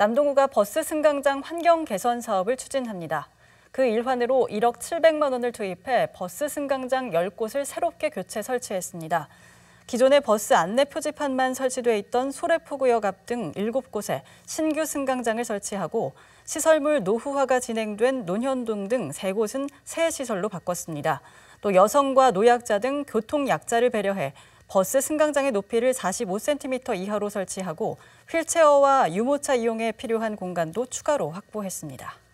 남동구가 버스 승강장 환경 개선 사업을 추진합니다. 그 일환으로 1억 700만 원을 투입해 버스 승강장 10곳을 새롭게 교체 설치했습니다. 기존의 버스 안내 표지판만 설치돼 있던 소래포구역 앞 등 7곳에 신규 승강장을 설치하고 시설물 노후화가 진행된 논현동 등 3곳은 새 시설로 바꿨습니다. 또 여성과 노약자 등 교통 약자를 배려해 버스 승강장의 높이를 45cm 이하로 설치하고 휠체어와 유모차 이용에 필요한 공간도 추가로 확보했습니다.